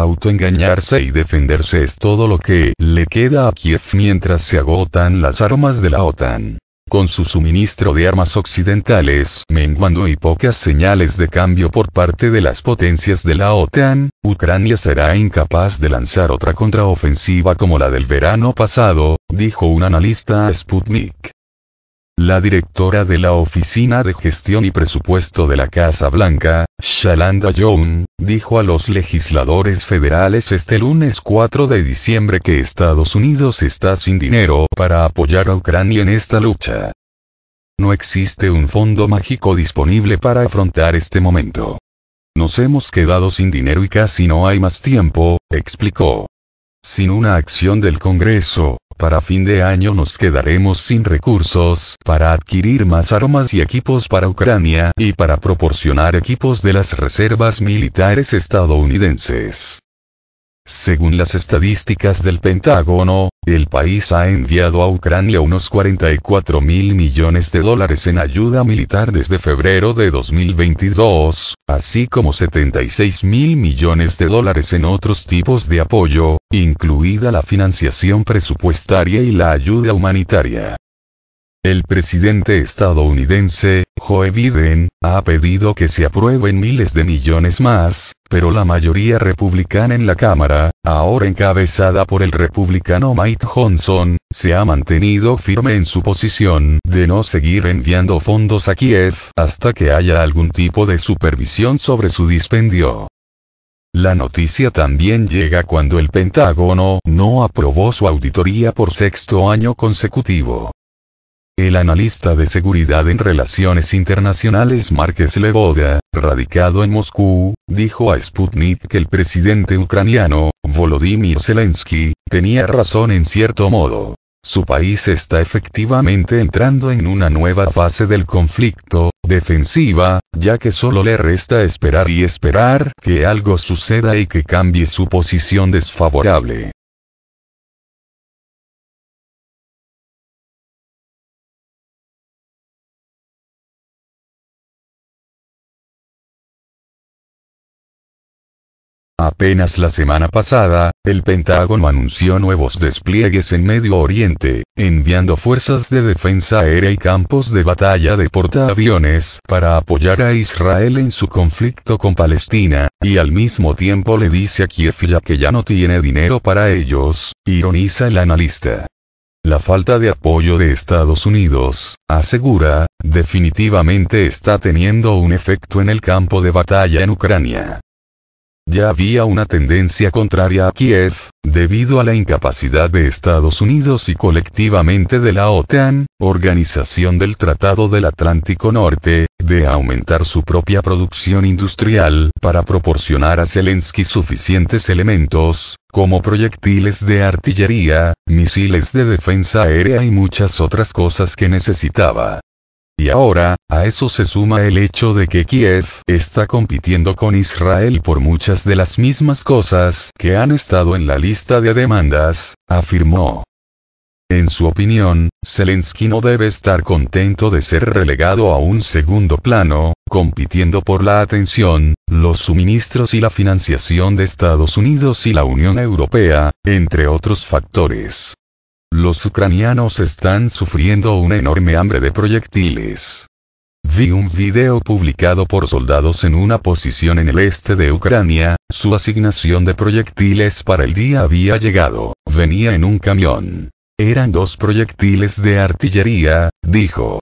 Autoengañarse y defenderse es todo lo que le queda a Kiev mientras se agotan las armas de la OTAN. Con su suministro de armas occidentales menguando y pocas señales de cambio por parte de las potencias de la OTAN, Ucrania será incapaz de lanzar otra contraofensiva como la del verano pasado, dijo un analista a Sputnik. La directora de la Oficina de Gestión y Presupuesto de la Casa Blanca, Shalanda Young, dijo a los legisladores federales este lunes 4 de diciembre que Estados Unidos está sin dinero para apoyar a Ucrania en esta lucha. No existe un fondo mágico disponible para afrontar este momento. Nos hemos quedado sin dinero y casi no hay más tiempo, explicó. Sin una acción del Congreso, para fin de año nos quedaremos sin recursos para adquirir más armas y equipos para Ucrania y para proporcionar equipos de las reservas militares estadounidenses. Según las estadísticas del Pentágono, el país ha enviado a Ucrania unos 44 mil millones de dólares en ayuda militar desde febrero de 2022, así como 76 mil millones de dólares en otros tipos de apoyo, incluida la financiación presupuestaria y la ayuda humanitaria. El presidente estadounidense, Joe Biden, ha pedido que se aprueben miles de millones más, pero la mayoría republicana en la Cámara, ahora encabezada por el republicano Mike Johnson, se ha mantenido firme en su posición de no seguir enviando fondos a Kiev hasta que haya algún tipo de supervisión sobre su dispendio. La noticia también llega cuando el Pentágono no aprobó su auditoría por sexto año consecutivo. El analista de seguridad en relaciones internacionales Márquez Leboda, radicado en Moscú, dijo a Sputnik que el presidente ucraniano, Volodymyr Zelensky, tenía razón en cierto modo. Su país está efectivamente entrando en una nueva fase del conflicto, defensiva, ya que solo le resta esperar y esperar que algo suceda y que cambie su posición desfavorable. Apenas la semana pasada, el Pentágono anunció nuevos despliegues en Medio Oriente, enviando fuerzas de defensa aérea y campos de batalla de portaaviones para apoyar a Israel en su conflicto con Palestina, y al mismo tiempo le dice a Kiev ya que ya no tiene dinero para ellos, ironiza el analista. La falta de apoyo de Estados Unidos, asegura, definitivamente está teniendo un efecto en el campo de batalla en Ucrania ya había una tendencia contraria a Kiev, debido a la incapacidad de Estados Unidos y colectivamente de la OTAN, organización del Tratado del Atlántico Norte, de aumentar su propia producción industrial para proporcionar a Zelensky suficientes elementos, como proyectiles de artillería, misiles de defensa aérea y muchas otras cosas que necesitaba. Y ahora, a eso se suma el hecho de que Kiev está compitiendo con Israel por muchas de las mismas cosas que han estado en la lista de demandas, afirmó. En su opinión, Zelensky no debe estar contento de ser relegado a un segundo plano, compitiendo por la atención, los suministros y la financiación de Estados Unidos y la Unión Europea, entre otros factores. Los ucranianos están sufriendo una enorme hambre de proyectiles. Vi un video publicado por soldados en una posición en el este de Ucrania, su asignación de proyectiles para el día había llegado, venía en un camión. Eran dos proyectiles de artillería, dijo.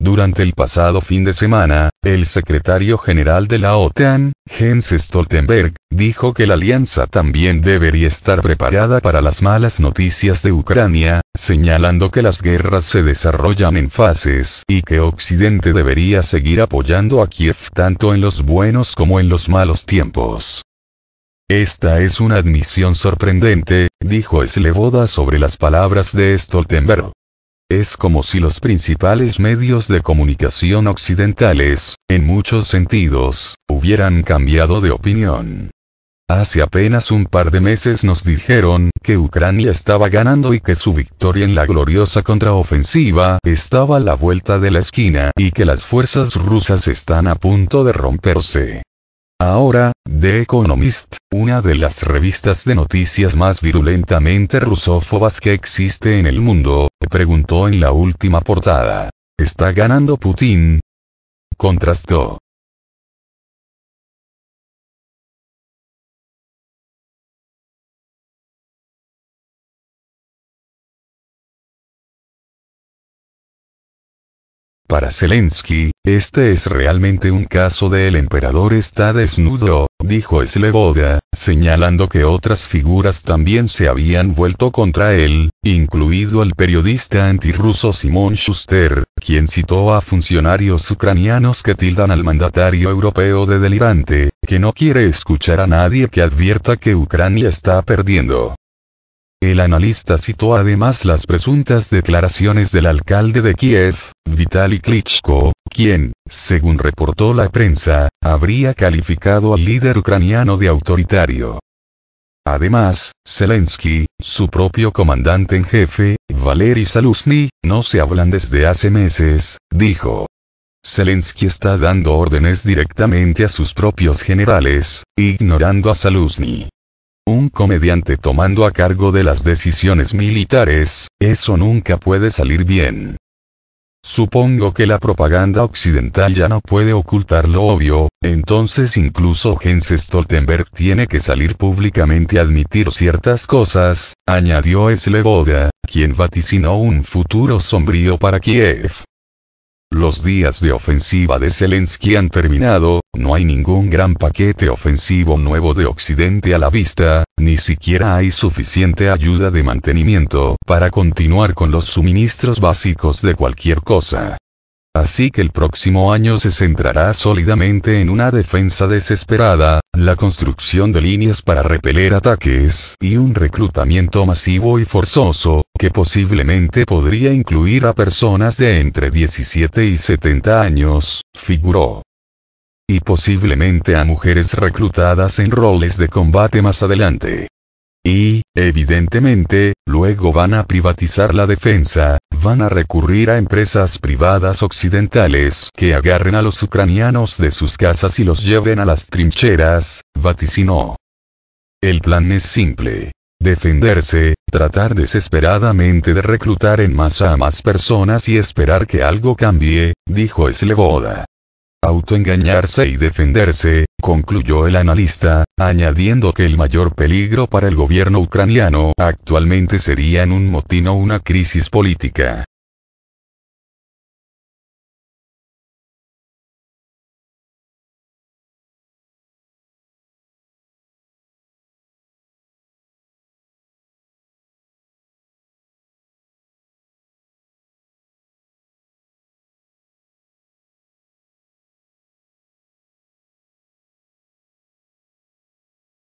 Durante el pasado fin de semana, el secretario general de la OTAN, Jens Stoltenberg, dijo que la alianza también debería estar preparada para las malas noticias de Ucrania, señalando que las guerras se desarrollan en fases y que Occidente debería seguir apoyando a Kiev tanto en los buenos como en los malos tiempos. Esta es una admisión sorprendente, dijo Sleboda sobre las palabras de Stoltenberg. Es como si los principales medios de comunicación occidentales, en muchos sentidos, hubieran cambiado de opinión. Hace apenas un par de meses nos dijeron que Ucrania estaba ganando y que su victoria en la gloriosa contraofensiva estaba a la vuelta de la esquina y que las fuerzas rusas están a punto de romperse. Ahora, The Economist, una de las revistas de noticias más virulentamente rusófobas que existe en el mundo, preguntó en la última portada. ¿Está ganando Putin? Contrastó. Para Zelensky, este es realmente un caso de el emperador está desnudo, dijo Sleboda, señalando que otras figuras también se habían vuelto contra él, incluido el periodista antirruso Simon Schuster, quien citó a funcionarios ucranianos que tildan al mandatario europeo de delirante, que no quiere escuchar a nadie que advierta que Ucrania está perdiendo. El analista citó además las presuntas declaraciones del alcalde de Kiev, Vitaly Klitschko, quien, según reportó la prensa, habría calificado al líder ucraniano de autoritario. Además, Zelensky, su propio comandante en jefe, Valery Saluzny, no se hablan desde hace meses, dijo. Zelensky está dando órdenes directamente a sus propios generales, ignorando a Saluzny comediante tomando a cargo de las decisiones militares, eso nunca puede salir bien. Supongo que la propaganda occidental ya no puede ocultar lo obvio, entonces incluso Jens Stoltenberg tiene que salir públicamente a admitir ciertas cosas, añadió Sleboda, quien vaticinó un futuro sombrío para Kiev. Los días de ofensiva de Zelensky han terminado, no hay ningún gran paquete ofensivo nuevo de Occidente a la vista, ni siquiera hay suficiente ayuda de mantenimiento para continuar con los suministros básicos de cualquier cosa. Así que el próximo año se centrará sólidamente en una defensa desesperada, la construcción de líneas para repeler ataques y un reclutamiento masivo y forzoso, que posiblemente podría incluir a personas de entre 17 y 70 años, figuró. Y posiblemente a mujeres reclutadas en roles de combate más adelante. Y, evidentemente, luego van a privatizar la defensa, van a recurrir a empresas privadas occidentales que agarren a los ucranianos de sus casas y los lleven a las trincheras, vaticinó. El plan es simple. Defenderse, tratar desesperadamente de reclutar en masa a más personas y esperar que algo cambie, dijo Slevoda autoengañarse y defenderse, concluyó el analista, añadiendo que el mayor peligro para el gobierno ucraniano actualmente sería en un motín o una crisis política.